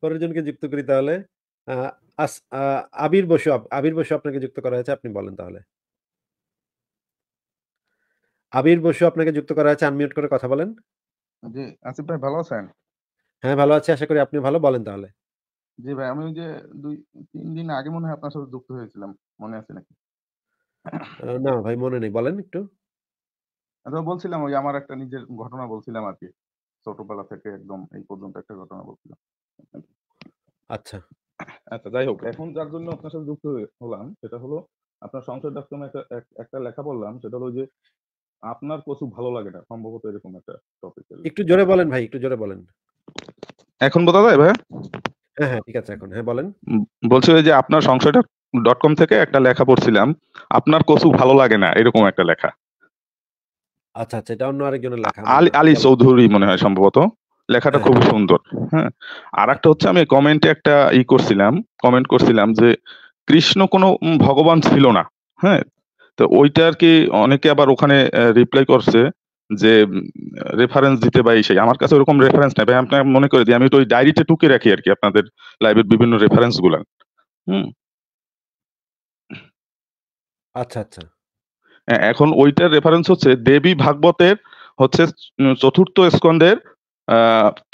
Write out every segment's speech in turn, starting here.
পরের জনকে যুক্ত করি তাহলে আবির বসু আবির বসু আপনাকে যুক্ত করা হয়েছে আপনি বলেন তাহলে আবির বসু আপনাকে যুক্ত করা হয়েছে আনমিউট করে কথা বলেন জি আসিফ ভাই ভালো আছেন হ্যাঁ ভালো আছি আশা করি আপনি ভালো বলেন তাহলে জি ভাই আমি যে দুই তিন দিন আগে মনে হয় আপনার সাথে যুক্ত হয়েছিলাম মনে আছে নাকি না ভাই মনে নেই বলেন একটু আচ্ছা, বলছিলাম ওই আমার একটা নিজের ঘটনা বলছিলাম আর কি ছোটবেলা থেকে একদম এই পর্যন্ত একটা ঘটনা বলছিলাম আচ্ছা আচ্ছা যাই হোক এখন যার জন্য আপনার সাথে যুক্ত হলাম সেটা হলো আপনার সংসদ ডাক্তার একটা একটা লেখা পড়লাম সেটা হলো যে আপনার কচু ভালো লাগে না সম্ভবত এরকম একটা টপিক একটু জোরে বলেন ভাই একটু জোরে বলেন এখন বোঝা যায় ভাই হ্যাঁ হ্যাঁ ঠিক আছে এখন হ্যাঁ বলেন বলছি যে আপনার সংসদ ডট কম থেকে একটা লেখা পড়ছিলাম আপনার কচু ভালো লাগে না এরকম একটা লেখা আচ্ছা আচ্ছা এটা অন্য আরেকজনের লেখা আলী আলী চৌধুরী মনে হয় সম্ভবত লেখাটা হ্যাঁ। খুবই সুন্দর হ্যাঁ আর একটা হচ্ছে আমি কমেন্টে একটা ই করছিলাম কমেন্ট করছিলাম যে কৃষ্ণ কোনো ভগবান ছিল না হ্যাঁ তো ওইটা আর কি অনেকে আবার ওখানে রিপ্লাই করছে যে রেফারেন্স দিতে বা সেই আমার কাছে ওরকম রেফারেন্স নেই ভাই আপনাকে মনে করে দিই আমি তো ওই ডায়েরিতে টুকে রাখি আর কি আপনাদের লাইভের বিভিন্ন রেফারেন্স গুলা হুম আচ্ছা আচ্ছা হ্যাঁ, এখন ওইটার রেফারেন্স হচ্ছে দেবী ভাগবতের হচ্ছে চতুর্থ স্কন্ধের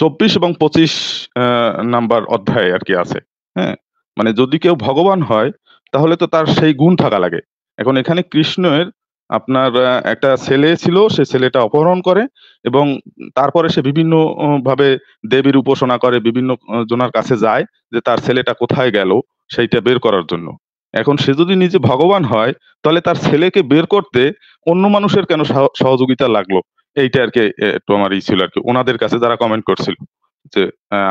চব্বিশ এবং পঁচিশ নাম্বার অধ্যায় আর কি আছে হ্যাঁ মানে যদি কেউ ভগবান হয় তাহলে তো তার সেই গুণ থাকা লাগে এখন এখানে কৃষ্ণের আপনার একটা ছেলে ছিল সে ছেলেটা অপহরণ করে এবং তারপরে সে বিভিন্ন ভাবে দেবীর উপাসনা করে বিভিন্ন জনার কাছে যায় যে তার ছেলেটা কোথায় গেল সেইটা বের করার জন্য এখন সে যদি নিজে ভগবান হয় তাহলে তার ছেলেকে বের করতে অন্য মানুষের কেন সহযোগিতা লাগলো এইটা আর কি একটু আমার ই ছিল আর কি ওনাদের কাছে যারা কমেন্ট করছিল যে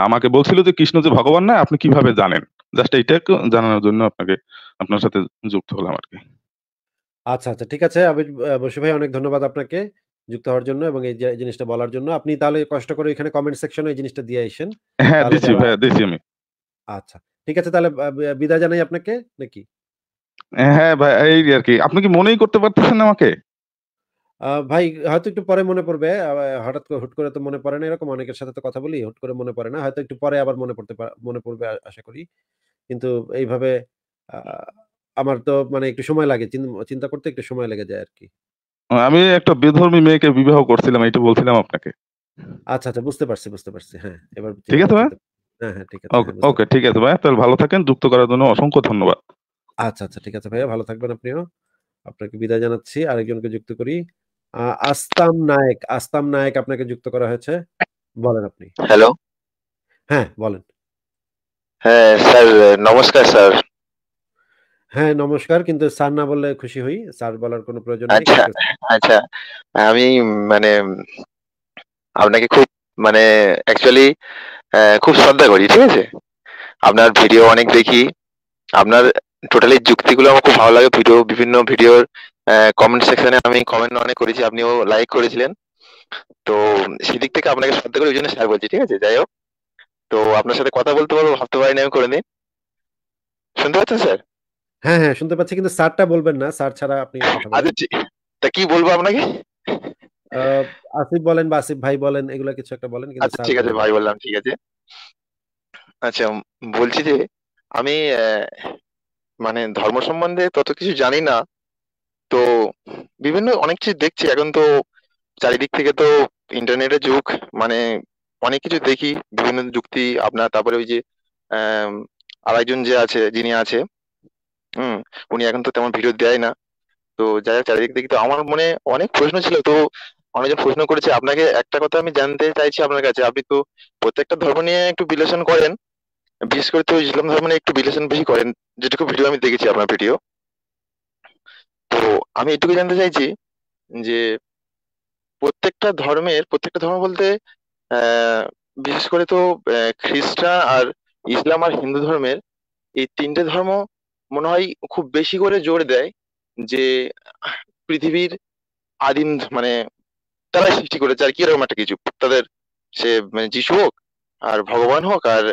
আমাকে বলছিল যে কৃষ্ণ যে ভগবান না আপনি কিভাবে জানেন জাস্ট এইটা জানানোর জন্য আপনাকে আপনার সাথে যুক্ত হলাম আর কি আচ্ছা আচ্ছা ঠিক আছে আমি বসু ভাই অনেক ধন্যবাদ আপনাকে যুক্ত হওয়ার জন্য এবং এই জিনিসটা বলার জন্য আপনি তাহলে কষ্ট করে এখানে কমেন্ট সেকশনে এই জিনিসটা দিয়ে আসেন হ্যাঁ দিছি ভাই দিছি আমি আচ্ছা ঠিক আছে তাহলে বিদায় জানাই আপনাকে নাকি হ্যাঁ ভাই এই আর কি আপনি কি মনেই করতে পারতেছেন আমাকে ভাই হয়তো একটু পরে মনে পড়বে হঠাৎ করে হুট করে তো মনে পড়ে না এরকম অনেকের সাথে তো কথা বলি হুট করে মনে পড়ে না হয়তো একটু পরে আবার মনে পড়তে মনে পড়বে আশা করি কিন্তু এইভাবে আমার তো মানে একটু সময় লাগে চিন্তা করতে একটু সময় লাগে যায় আর কি আমি একটা বেধর্মী মেয়েকে বিবাহ করছিলাম এটা বলছিলাম আপনাকে আচ্ছা আচ্ছা বুঝতে পারছি বুঝতে পারছি হ্যাঁ এবার ঠিক আছে ভাই হ্যাঁ, হ্যাঁ, ওকে ঠিক আছে ভাইয়া তাহলে ভালো থাকেন যুক্ত করার জন্য অসংখ্য ধন্যবাদ আচ্ছা আচ্ছা ঠিক আছে ভাইয়া ভালো থাকবেন আপনিও আপনাকে বিদায় জানাচ্ছি আরেকজনকে যুক্ত করি আস্তাম নায়ক আস্তাম নায়ক আপনাকে যুক্ত করা হয়েছে বলেন আপনি হ্যালো হ্যাঁ বলেন হ্যাঁ স্যার নমস্কার স্যার হ্যাঁ নমস্কার কিন্তু স্যার না বললে খুশি হই স্যার বলার কোনো প্রয়োজন নেই আচ্ছা আচ্ছা আমি মানে আপনাকে খুব মানে অ্যাকচুয়ালি হ্যাঁ, খুব শ্রদ্ধা করি ঠিক আছে আপনার ভিডিও অনেক দেখি আপনার টোটালি যুক্তিগুলো আমার খুব ভালো লাগে ভিডিও বিভিন্ন ভিডিওর কমেন্ট সেকশনে আমি কমেন্ট অনেক করেছি আপনিও লাইক করেছিলেন তো সেদিক থেকে আপনাকে শ্রদ্ধা করি ওই জন্য শেয়ার করছি ঠিক আছে যাই হোক তো আপনার সাথে কথা বলতে পারবো ভাবতে পারিনি আমি করে দিন শুনতে পাচ্ছেন স্যার হ্যাঁ হ্যাঁ শুনতে পাচ্ছি কিন্তু স্যারটা বলবেন না স্যার ছাড়া আপনি আচ্ছা তা কি বলবো আপনাকে আসিফ বলেন বা আসিফ ভাই বলেন এগুলো কিছু একটা বলেন কিন্তু আচ্ছা, ঠিক আছে ভাই বললাম ঠিক আছে আচ্ছা বলছি যে আমি মানে ধর্ম সম্বন্ধে তত কিছু জানি না তো বিভিন্ন অনেক কিছু দেখছি এখন তো চারিদিক থেকে তো ইন্টারনেটের যুগ মানে অনেক কিছু দেখি বিভিন্ন যুক্তি আপনার তারপরে ওই যে আরেকজন যে আছে যিনি আছে হম উনি এখন তো তেমন ভিডিও দেয় না তো যাই হোক চারিদিক দেখি তো আমার মনে অনেক প্রশ্ন ছিল তো অনেকজন প্রশ্ন করেছে আপনাকে একটা কথা আমি জানতে চাইছি আপনার কাছে আপনি তো প্রত্যেকটা ধর্ম নিয়ে একটু বিশ্লেষণ করেন বিশেষ করে তো ইসলাম ধর্ম নিয়ে একটু বিশ্লেষণ বেশি করেন যেটুকু ভিডিও আমি দেখেছি আপনার ভিডিও তো আমি এটুকু জানতে চাইছি যে প্রত্যেকটা ধর্মের প্রত্যেকটা ধর্ম বলতে বিশেষ করে তো খ্রিস্টান আর ইসলাম আর হিন্দু ধর্মের এই তিনটে ধর্ম মনে হয় খুব বেশি করে জোর দেয় যে পৃথিবীর আদিম মানে তারাই সৃষ্টি করেছে আর কি এরকম একটা কিছু তাদের সে মানে যিশু হোক আর ভগবান হোক আর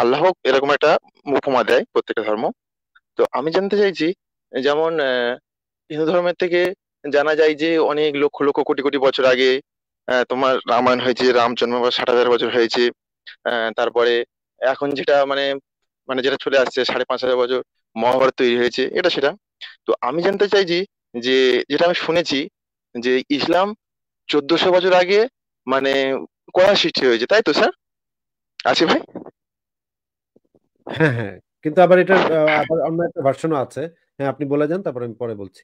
আল্লাহ হোক এরকম একটা উপমা দেয় প্রত্যেকটা ধর্ম তো আমি জানতে চাইছি যেমন হিন্দু ধর্মের থেকে জানা যায় যে অনেক লক্ষ লক্ষ কোটি কোটি বছর আগে তোমার রামায়ণ হয়েছে রাম জন্ম ষাট হাজার বছর হয়েছে তারপরে এখন যেটা মানে মানে যেটা চলে আসছে সাড়ে পাঁচ হাজার বছর মহাভারত তৈরি হয়েছে এটা সেটা তো আমি জানতে চাইছি যে যেটা আমি শুনেছি যে ইসলাম চোদ্দশো বছর আগে মানে কড়া সৃষ্টি হয়েছে তাই তো স্যার আছে ভাই হ্যাঁ হ্যাঁ কিন্তু আবার এটা আবার অন্য একটা ভার্সনও আছে হ্যাঁ আপনি বলে যান তারপর আমি পরে বলছি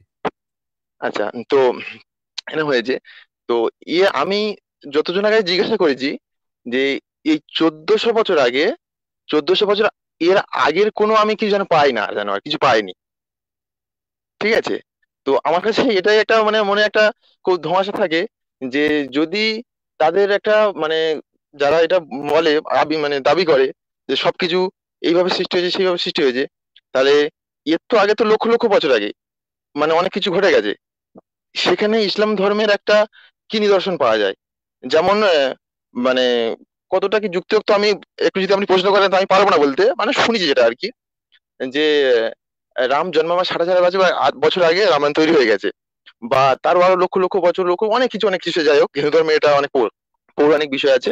আচ্ছা তো এটা হয়েছে তো ইয়ে আমি যতজন আগে জিজ্ঞাসা করেছি যে এই চোদ্দশো বছর আগে চোদ্দশো বছর এর আগের কোনো আমি কিছু যেন পাই না যেন আর কিছু পাইনি ঠিক আছে তো আমার কাছে এটাই একটা মানে মনে একটা খুব ধোঁয়াশা থাকে যে যদি তাদের একটা মানে যারা এটা বলে আবি মানে দাবি করে যে সবকিছু এইভাবে সৃষ্টি হয়েছে সেইভাবে সৃষ্টি হয়েছে তাহলে এর তো আগে তো লক্ষ লক্ষ বছর আগে মানে অনেক কিছু ঘটে গেছে সেখানে ইসলাম ধর্মের একটা কি নিদর্শন পাওয়া যায় যেমন মানে কতটা কি যুক্তিযুক্ত আমি একটু যদি আপনি প্রশ্ন করেন আমি পারবো না বলতে মানে শুনিছি যেটা আর কি যে রাম জন্মাবার সাড়ে চার বছর বছর আগে রামায়ণ তৈরি হয়ে গেছে বা তারও আরো লক্ষ লক্ষ বছর লক্ষ অনেক কিছু অনেক কিছু যাই হোক হিন্দু ধর্মে এটা অনেক পৌরাণিক বিষয় আছে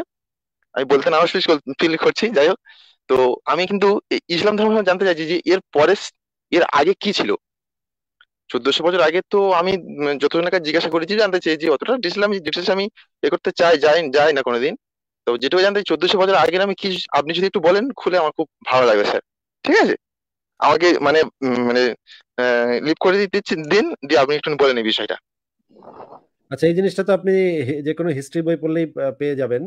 আমি বলতে শেষ ফিল করছি যাই হোক তো আমি কিন্তু ইসলাম ধর্ম জানতে চাইছি যে এর পরে এর আগে কি ছিল চোদ্দশো বছর আগে তো আমি যতজনের জিজ্ঞাসা করেছি জানতে চেয়েছি অতটা ডিসলাম আমি ডিটেলস আমি এ করতে চাই যাই যাই না কোনোদিন তো যেটুকু জানতে চোদ্দশো বছর আগে আমি কি আপনি যদি একটু বলেন খুলে আমার খুব ভালো লাগবে স্যার ঠিক আছে আমাকে মানে মানে লিভ করে দিতে দিন দিয়ে আপনি একটু বলেন এই বিষয়টা আচ্ছা এই জিনিসটা তো আপনি যে কোনো হিস্ট্রি বই পড়লেই পেয়ে যাবেন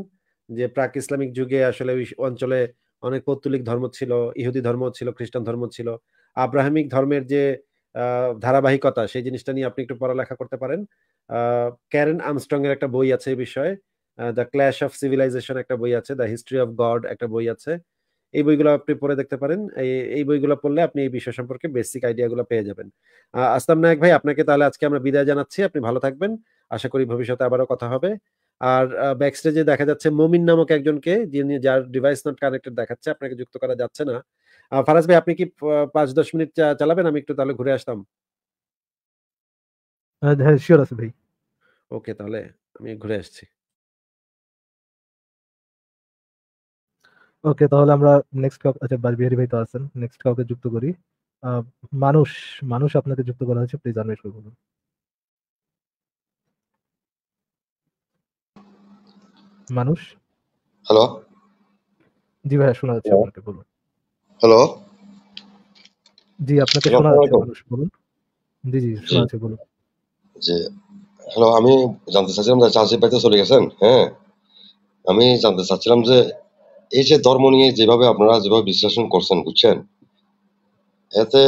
যে প্রাক ইসলামিক যুগে আসলে ওই অঞ্চলে অনেক পৌত্তলিক ধর্ম ছিল ইহুদি ধর্ম ছিল খ্রিস্টান ধর্ম ছিল আব্রাহামিক ধর্মের যে ধারাবাহিকতা সেই জিনিসটা নিয়ে আপনি একটু পড়ালেখা করতে পারেন ক্যারেন আমস্ট্রং এর একটা বই আছে এই বিষয়ে দ্য ক্ল্যাশ অফ সিভিলাইজেশন একটা বই আছে দ্য হিস্ট্রি অফ গড একটা বই আছে এই বইগুলো আপনি পড়ে দেখতে পারেন এই বইগুলো পড়লে আপনি এই বিষয় সম্পর্কে বেসিক আইডিয়াগুলো পেয়ে যাবেন আসলাম নায়ক ভাই আপনাকে তাহলে আজকে আমরা বিদায় জানাচ্ছি আপনি ভালো থাকবেন আশা করি ভবিষ্যতে আবারও কথা হবে আর ব্যাকস্টেজে দেখা যাচ্ছে মমিন নামক একজনকে যিনি যার ডিভাইস নট কানেক্টেড দেখাচ্ছে আপনাকে যুক্ত করা যাচ্ছে না ফারাজ ভাই আপনি কি পাঁচ দশ মিনিট চালাবেন আমি একটু তাহলে ঘুরে আসতাম হ্যাঁ ওকে তাহলে আমি ঘুরে আসছি ওকে তাহলে আমরা নেক্সট কাউকে আচ্ছা বিহারি ভাই তো আছেন নেক্সট কাউকে যুক্ত করি মানুষ মানুষ আপনাকে যুক্ত করা হয়েছে প্লিজ আনমিট করে বলুন মানুষ হ্যালো জি ভাই শোনা যাচ্ছে আপনাকে বলুন হ্যালো জি আপনাকে শোনা যাচ্ছে মানুষ বলুন জি জি শোনা যাচ্ছে বলুন জি হ্যালো আমি জানতে চাচ্ছিলাম যে চাষি পাইতে চলে গেছেন হ্যাঁ আমি জানতে চাচ্ছিলাম যে এই যে ধর্ম নিয়ে যেভাবে আপনারা যেভাবে বিশ্লেষণ করছেন বুঝছেন এতে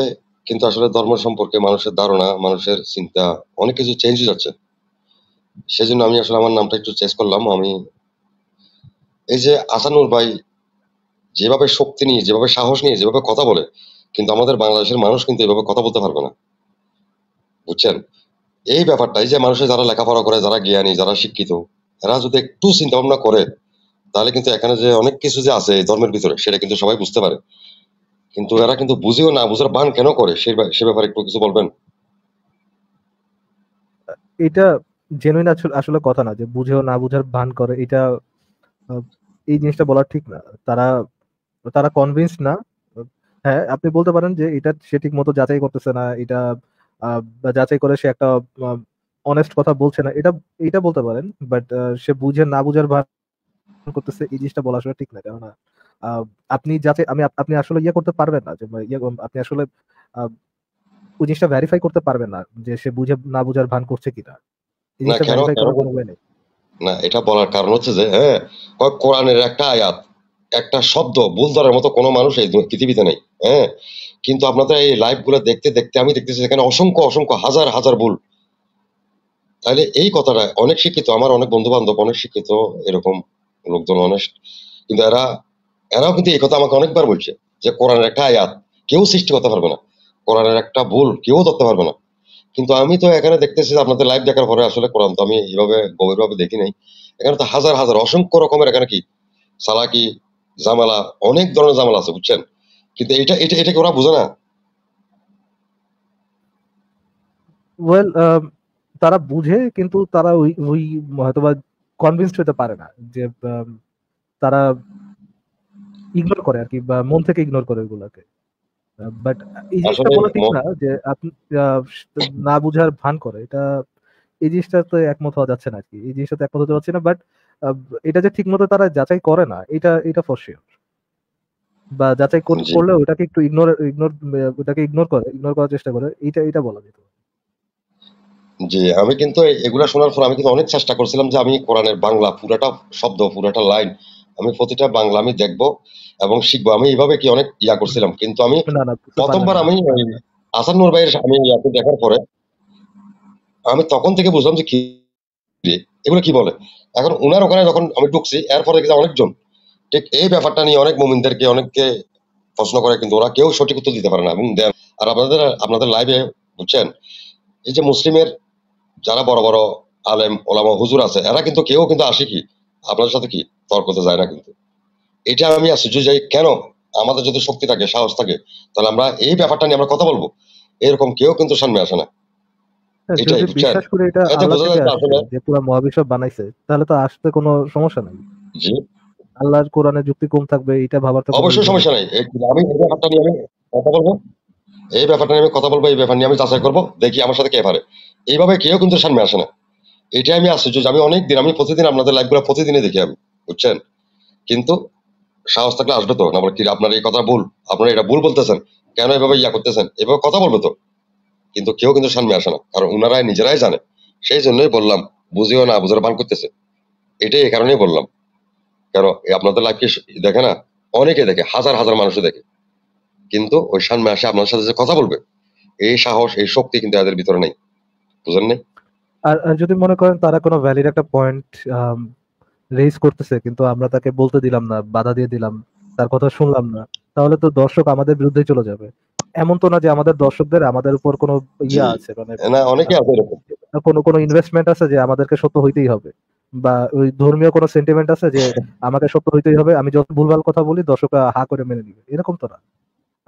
কিন্তু আসলে ধর্ম সম্পর্কে মানুষের ধারণা মানুষের চিন্তা অনেক কিছু চেঞ্জ হয়ে যাচ্ছে সেজন্য আমি আসলে আমার নামটা একটু চেঞ্জ করলাম আমি এই যে আসানুর ভাই যেভাবে শক্তি নিয়ে যেভাবে সাহস নিয়ে যেভাবে কথা বলে কিন্তু আমাদের বাংলাদেশের মানুষ কিন্তু এভাবে কথা বলতে পারবে না বুঝছেন এই ব্যাপারটা এই যে মানুষের যারা লেখাপড়া করে যারা জ্ঞানী যারা শিক্ষিত এরা যদি একটু চিন্তা ভাবনা করে তাহলে কিন্তু এখানে যে অনেক কিছু যে আছে ধর্মের ভিতরে সেটা কিন্তু সবাই বুঝতে পারে কিন্তু এরা কিন্তু বুঝেও না বুঝার বান কেন করে সে ব্যাপারে একটু কিছু বলবেন এটা জেনুইন আসলে কথা না যে বুঝেও না বুঝার ভান করে এটা এই জিনিসটা বলা ঠিক না তারা তারা কনভিন্স না হ্যাঁ আপনি বলতে পারেন যে এটা সে ঠিক মতো যাচাই করতেছে না এটা যাচাই করে সে একটা অনেস্ট কথা বলছে না এটা এটা বলতে পারেন বাট সে বুঝে না বুঝার ভান করতেছে এই জিনিসটা বলা আসলে ঠিক না কেননা আপনি যাতে আমি আপনি আসলে ইয়ে করতে পারবেন না যে মানে, ইয়ে, আপনি আসলে ওই জিনিসটা ভেরিফাই করতে পারবেন না যে সে বুঝে না বুঝার ভান করছে কিনা না এটা বলার কারণ হচ্ছে যে হ্যাঁ কোরআনের একটা আয়াত একটা শব্দ ভুল ধরার মতো কোনো মানুষ এই পৃথিবীতে নেই হ্যাঁ কিন্তু আপনাদের এই লাইভ গুলো দেখতে দেখতে আমি দেখতেছি এখানে অসংখ্য অসংখ্য হাজার হাজার ভুল তাহলে এই কথাটা অনেক শিক্ষিত আমার অনেক বন্ধু বান্ধব অনেক শিক্ষিত এরকম লোকজন মানুষ কিন্তু এরা এরাও কিন্তু এই কথা আমাকে অনেকবার বলছে যে কোরআনের একটা আয়াত কেউ সৃষ্টি করতে পারবে না কোরআনের একটা ভুল কেউ ধরতে পারবে না কিন্তু আমি তো এখানে দেখতেছি আপনাদের লাইভ দেখার পরে আসলে কোরআন তো আমি এইভাবে গভীরভাবে দেখি নাই এখানে তো হাজার হাজার অসংখ্য রকমের এখানে কি সালাকি জামালা অনেক ধরনের জামালা আছে বুঝছেন কিন্তু এটা এটা এটাকে ওরা বোঝে না ওয়েল তারা বুঝে কিন্তু তারা ওই ওই হয়তোবা কনভিন্সড হতে পারে না যে তারা ইগনোর করে আর কি বা মন থেকে ইগনোর করে ওইগুলোকে বাট এই জিনিসটা বলা ঠিক না যে আপনি না বুঝার ভান করে এটা এই জিনিসটা তো একমত হওয়া যাচ্ছে না আর কি এই জিনিসটা তো একমত হতে পারছে না বাট এটা যে ঠিকমতো তারা যাচাই করে না এটা এটা ফর শিওর বা যাচাই করলে ওটাকে একটু ইগনোর ইগনোর ওটাকে ইগনোর করে ইগনোর করার চেষ্টা করে এটা এটা বলা যেতে পারে জি আমি কিন্তু এগুলা শোনার পর আমি কিন্তু অনেক চেষ্টা করছিলাম যে আমি কোরআনের বাংলা পুরাটা শব্দ পুরাটা লাইন আমি প্রতিটা বাংলা আমি দেখব এবং শিখবো আমি এইভাবে কি অনেক ইয়া করছিলাম কিন্তু আমি প্রথমবার আমি আসানুর ভাইয়ের আমি ইয়াকে দেখার পরে আমি তখন থেকে বুঝলাম যে কি এগুলো কি বলে এখন উনার ওখানে যখন আমি ঢুকছি এরপরে কিন্তু অনেকজন ঠিক এই ব্যাপারটা নিয়ে অনেক মোমিনদেরকে অনেককে প্রশ্ন করে কিন্তু ওরা কেউ সঠিক উত্তর দিতে পারে না এবং দেন আর আপনাদের আপনাদের লাইভে বুঝছেন এই যে মুসলিমের যারা বড় বড় আলেম ওলামা হুজুর আছে এরা কিন্তু কেউ কিন্তু আসে কি আপনাদের সাথে কি তর্কতে যায় না কিন্তু এটা আমি যে যাই কেন আমাদের যদি শক্তি থাকে সাহস থাকে তাহলে আমরা এই ব্যাপারটা নিয়ে আমরা কথা বলবো এরকম কেউ কিন্তু সামনে আসে না হ্যাঁ, বিশ্বাস করে এটা আচ্ছা, মহাবিশ্ব বানাইছে তাহলে তো আসতে কোনো সমস্যা নাই জি আল্লাহর কোরআনে যুক্তি কম থাকবে এটা ভাবার তো অবশ্যই সমস্যা নাই আমি এই ব্যাপারটা নিয়ে আমি কথা বলবো এই ব্যাপারটা নিয়ে আমি কথা বলবো এই ব্যাপার নিয়ে আমি যাচাই করবো দেখি আমার সাথে কে পারে এইভাবে কেউ কিন্তু সামনে আসে না এটাই আমি আশ্চর্য যে আমি অনেক দিন আমি প্রতিদিন আপনাদের লাইভগুলো প্রতিদিনই দেখি আমি বুঝছেন কিন্তু সাহস থাকলে আসবে তো না কি আপনার এই কথা ভুল আপনারা এটা ভুল বলতেছেন কেন এভাবে ইয়া করতেছেন এভাবে কথা বলবে তো কিন্তু কেউ কিন্তু সামনে আসে না কারণ ওনারাই নিজেরাই জানে সেই জন্যই বললাম বুঝিও না বুঝার ভান করতেছে এটাই এই কারণেই বললাম কেন আপনাদের লাইফকে দেখে না অনেকে দেখে হাজার হাজার মানুষ দেখে কিন্তু ওই সামনে আসে আপনার সাথে কথা বলবে এই সাহস এই শক্তি কিন্তু এদের ভিতরে নেই বুঝলেন নাই আর যদি মনে করেন তারা কোনো ভ্যালিড একটা পয়েন্ট রেজ করতেছে কিন্তু আমরা তাকে বলতে দিলাম না বাধা দিয়ে দিলাম তার কথা শুনলাম না তাহলে তো দর্শক আমাদের বিরুদ্ধে চলে যাবে এমন তো না যে আমাদের দর্শকদের আমাদের উপর কোনো ইয়ে আছে মানে অনেকে আছে কোনো কোনো ইনভেস্টমেন্ট আছে যে আমাদেরকে সত্য হইতেই হবে বা ওই ধর্মীয় কোনো সেন্টিমেন্ট আছে যে আমাকে সত্য হইতেই হবে আমি যত ভুলভাল কথা বলি দর্শকরা হা করে মেনে নিবে এরকম তো না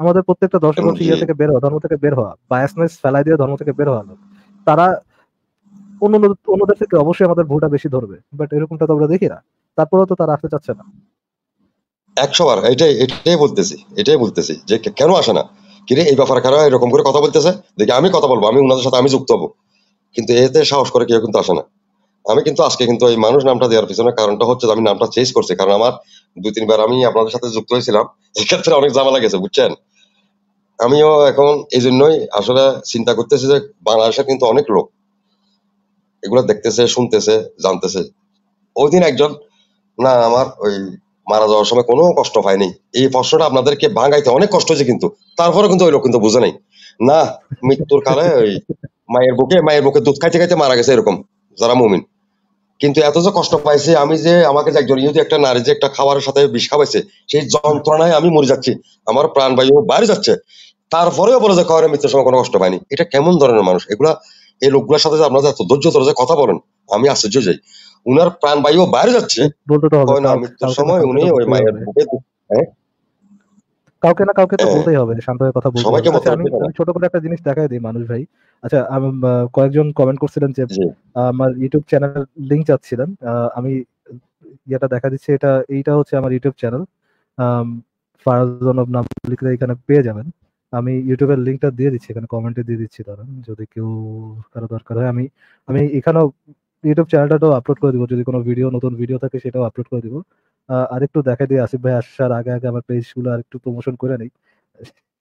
আমাদের প্রত্যেকটা দর্শক হচ্ছে ইয়ে থেকে বের হওয়া ধর্ম থেকে বের হওয়া বায়াসনেস ফেলাই দিয়ে ধর্ম থেকে বের হওয়া লোক তারা অন্য অন্যদের থেকে অবশ্যই আমাদের ভুলটা বেশি ধরবে বাট এরকমটা তো আমরা দেখি না তারপরেও তো তারা আসতে চাচ্ছে না একশো বার এটাই এটাই বলতেছি এটাই বলতেছি যে কেন আসে না কিরে এই ব্যাপারে কারা এরকম করে কথা বলতেছে দেখি আমি কথা বলবো আমি ওনাদের সাথে আমি যুক্ত হবো কিন্তু এতে সাহস করে কেউ কিন্তু আসে না আমি কিন্তু আজকে কিন্তু এই মানুষ নামটা দেওয়ার পিছনে কারণটা হচ্ছে আমি নামটা চেঞ্জ করছি কারণ আমার দুই তিনবার আমি আপনাদের সাথে যুক্ত হয়েছিলাম এক্ষেত্রে অনেক জামা লাগেছে বুঝছেন আমিও এখন এই জন্যই আসলে চিন্তা করতেছি যে বাংলাদেশে কিন্তু অনেক লোক এগুলো দেখতেছে শুনতেছে জানতেছে ওই দিন একজন না আমার ওই মারা যাওয়ার সময় কোনো কষ্ট পায়নি এই প্রশ্নটা আপনাদেরকে ভাঙাইতে অনেক কষ্ট হয়েছে কিন্তু তারপরে কিন্তু ওই লোক কিন্তু বুঝে নাই না মৃত্যুর কালে ওই মায়ের বুকে মায়ের বুকে দুধ খাইতে খাইতে মারা গেছে এরকম যারা মুমিন কিন্তু এত যে কষ্ট পাইছে আমি যে আমাকে একজন ইহুদি একটা নারী যে একটা খাবারের সাথে বিষ খাবাইছে সেই যন্ত্রণায় আমি মরে যাচ্ছি আমার প্রাণ বায়ু বাইরে যাচ্ছে তারপরেও বলে যে কয়ের মৃত্যুর সময় কোনো কষ্ট পায়নি এটা কেমন ধরনের মানুষ এগুলা এই লোকগুলোর সাথে আপনার এত ধৈর্য ধরে যে কথা বলেন আমি আশ্চর্য যাই উনার প্রাণ বায়ু বাইরে যাচ্ছে মৃত্যুর সময় উনি ওই মায়ের বুকে হ্যাঁ? কাউকে না কাউকে তো হ্যাঁ। বলতেই হবে শান্ত হয়ে কথা বলতে সবাইকে আচ্ছা, ছোট করে একটা জিনিস দেখাই দিই মানুষ ভাই আচ্ছা আমি কয়েকজন কমেন্ট করছিলেন যে আমার ইউটিউব চ্যানেল লিংক চাচ্ছিলেন আমি এটা দেখা দিচ্ছে এটা এইটা হচ্ছে আমার ইউটিউব চ্যানেল ফারাজন অব নাম লিখলে এখানে পেয়ে যাবেন আমি ইউটিউবের লিঙ্কটা দিয়ে দিচ্ছি এখানে কমেন্টে দিয়ে দিচ্ছি ধরেন যদি কেউ কারো দরকার হয় আমি আমি এখানেও ইউটিউব চ্যানেলটাও আপলোড করে দিব যদি কোনো ভিডিও নতুন ভিডিও থাকে সেটাও আপলোড করে দিব আর একটু দেখা দিয়ে আসিফ ভাই আসার আগে আগে আমার পেজগুলো আর একটু প্রমোশন করে নিই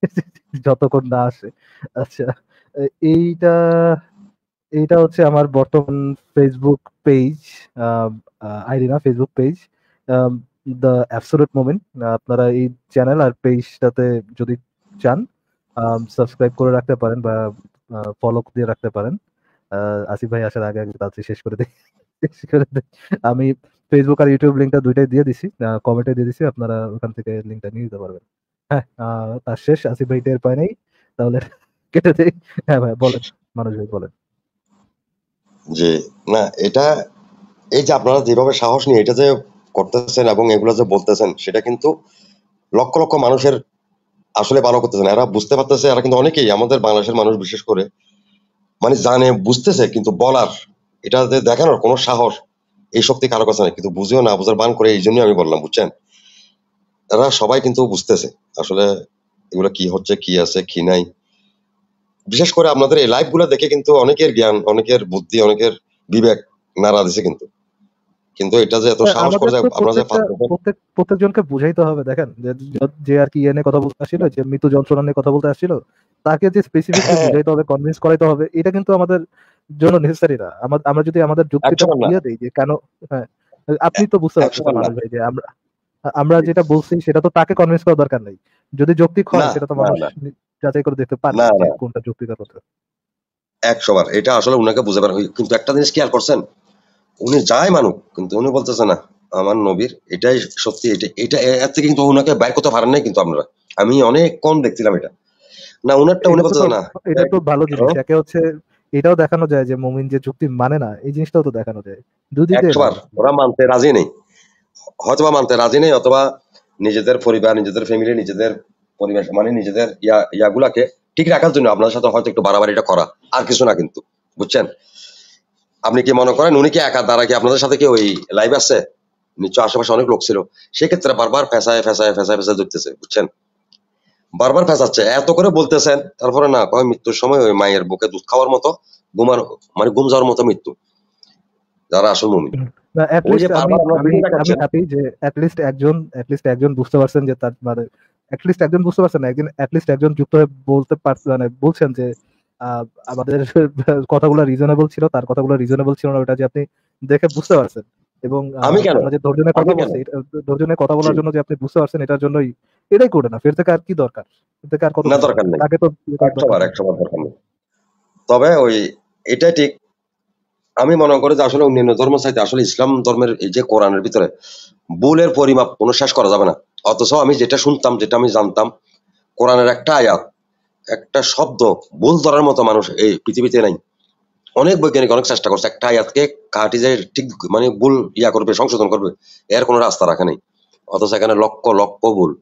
যতক্ষণ না আসে আচ্ছা এইটা এইটা হচ্ছে আমার বর্তমান ফেসবুক পেজ আইডি না Facebook page the absolute moment আপনারা এই চ্যানেল আর পেজটাতে যদি চান সাবস্ক্রাইব করে রাখতে পারেন বা ফলো দিয়ে রাখতে পারেন আসিফ ভাই আসার আগে আগে শেষ করে দিই আমি ফেসবুক আর ইউটিউব লিঙ্কটা দুইটাই দিয়ে দিছি কমেন্টে দিয়ে দিছি আপনারা ওখান থেকে লিঙ্কটা নিয়ে নিতে পারবেন হ্যাঁ তার শেষ আসিফ ভাই টের পায় নাই তাহলে কেটে দেই হ্যাঁ ভাই বলেন মানুষ ভাই বলেন যে না এটা এই যে আপনারা যেভাবে সাহস নিয়ে এটা যে করতেছেন এবং এগুলো যে বলতেছেন সেটা কিন্তু লক্ষ লক্ষ মানুষের আসলে ভালো এরা বুঝতে পারতেছে এরা কিন্তু অনেকেই আমাদের বাংলাদেশের মানুষ বিশেষ করে মানে জানে বুঝতেছে কিন্তু বলার এটা যে দেখানোর কোনো সাহস এই শক্তি কারো কাছে নেই কিন্তু বুঝেও না বুঝার বান করে এই জন্যই আমি বললাম বুঝছেন এরা সবাই কিন্তু বুঝতেছে আসলে এগুলো কি হচ্ছে কি আছে কি নাই বিশেষ করে আপনাদের এই লাইভ গুলা দেখে কিন্তু অনেকের জ্ঞান অনেকের বুদ্ধি অনেকের বিবেক নাড়া দিছে কিন্তু কিন্তু এটা যে এত হ্যাঁ, সাহস করে আমরা যে প্রত্যেক প্রত্যেকজনকে বুঝাইতে হবে দেখেন যে আর কি এনে কথা বলতে আসছিল যে মৃত্যু যন্ত্রণা নিয়ে কথা বলতে আসছিল তাকে যে স্পেসিফিক হ্যাঁ। বুঝাইতে হবে কনভিন্স করাইতে হবে এটা কিন্তু আমাদের জন্য নেসেসারি না আমরা যদি আমাদের যুক্তিটা দিয়ে দেই যে কেন হ্যাঁ আপনি তো বুঝতে পারছেন ভাই যে আমরা আমরা যেটা বলছি সেটা তো তাকে কনভিন্স করার দরকার নাই যদি যুক্তি হয় সেটা তো মানুষ যাচাই করে দেখতে পারেন কোনটা যুক্তিকর হতে একশোবার এটা আসলে উনাকে বুঝে পারেন কিন্তু একটা জিনিস খেয়াল করছেন উনি যাই মানুষ কিন্তু উনি বলতেছে না আমার নবীর এটাই সত্যি এটা এটা এর থেকে কিন্তু উনাকে বাইর করতে পারেন নাই কিন্তু আমরা আমি অনেক কম দেখছিলাম এটা না উনারটা উনি বলতেছে না এটা তো ভালো জিনিস একে হচ্ছে এটাও দেখানো যায় যে মুমিন যে চুক্তি মানে না এই জিনিসটাও তো দেখানো যায় দুদিকে একবার ওরা মানতে রাজি নেই হয়তো মানতে রাজি নেই অথবা নিজেদের পরিবার নিজেদের ফ্যামিলি নিজেদের পরিবেশ মানে নিজেদের ইয়া ইয়াগুলাকে ঠিক রাখার জন্য আপনার সাথে হয়তো একটু বাড়াবাড়িটা করা আর কিছু না কিন্তু বুঝছেন আপনি কি মনে করেন উনি কি একা দ্বারা কি আপনাদের সাথে কি ওই লাইভ আছে নিচু আশেপাশে অনেক লোক ছিল সেক্ষেত্রে বারবার ফেসায় ফেসায় ফেসায় ফেসায় ধরতেছে বুঝছেন বারবার ফেসাচ্ছে এত করে বলতেছেন তারপরে না কয় মৃত্যুর সময় ওই মায়ের বুকে দুধ খাওয়ার মতো ঘুমার মানে ঘুম যাওয়ার মতো মৃত্যু যারা আসল মুমিন একজন একজন বুঝতে পারছেন যে তার মানে অ্যাটলিস্ট একজন বুঝতে পারছেন একদিন অ্যাটলিস্ট একজন যুক্ত হয়ে বলতে পারছেন মানে বলছেন যে আমাদের কথাগুলো রিজনেবল ছিল তার কথাগুলো রিজনেবল ছিল না ওটা যে আপনি দেখে বুঝতে পারছেন এবং আমি যে ধৈর্যের কথা বলছি ধৈর্যের কথা বলার জন্য যে আপনি বুঝতে পারছেন এটার জন্যই এটাই করে না ফের থেকে আর কি দরকার থেকে আর কত দরকার নেই তাকে তো একবার একবার দরকার নেই তবে ওই এটা ঠিক আমি মনে করি যে আসলে অন্যান্য ধর্ম চাইতে আসলে ইসলাম ধর্মের এই যে কোরআনের ভিতরে ভুলের পরিমাপ কোনো শেষ করা যাবে না অথচ আমি যেটা শুনতাম যেটা আমি জানতাম কোরআনের একটা আয়াত একটা শব্দ ভুল ধরার মতো মানুষ এই পৃথিবীতে নাই অনেক বৈজ্ঞানিক অনেক চেষ্টা করছে একটা আয়াতকে কাটি যে ঠিক মানে ভুল ইয়া করবে সংশোধন করবে এর কোনো রাস্তা রাখা নেই অথচ এখানে লক্ষ লক্ষ ভুল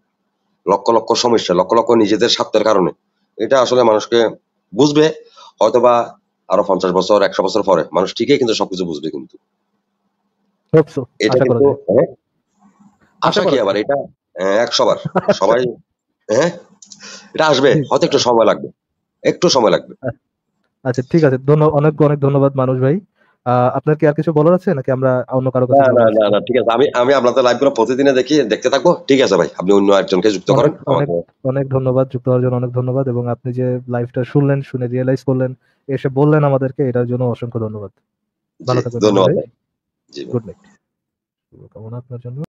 লক্ষ লক্ষ সমস্যা লক্ষ লক্ষ নিজেদের স্বার্থের কারণে এটা আসলে মানুষকে বুঝবে হয়তোবা আরো পঞ্চাশ বছর একশো বছর পরে মানুষ ঠিকই কিন্তু সবকিছু বুঝবে কিন্তু হ্যাঁ? আশা কি আবার এটা হ্যাঁ, এক সবাই হ্যাঁ এটা আসবে হয়তো একটু সময় লাগবে একটু সময় লাগবে আচ্ছা ঠিক আছে ধন্যবাদ অনেক অনেক ধন্যবাদ মানুষ ভাই আপনার কি আর কিছু বলার আছে নাকি আমরা অন্য কারো কাছে না না না ঠিক আছে আমি আমি আপনাদের লাইভগুলো প্রতিদিনে দেখি দেখতে থাকবো ঠিক আছে ভাই আপনি অন্য একজনকে যুক্ত করেন অনেক ধন্যবাদ যুক্ত হওয়ার জন্য অনেক ধন্যবাদ এবং আপনি যে লাইভটা শুনলেন শুনে রিয়েলাইজ করলেন এসে বললেন আমাদেরকে এটার জন্য অসংখ্য ধন্যবাদ ভালো থাকবেন ধন্যবাদ গুড নাইট শুভকামনা আপনার জন্য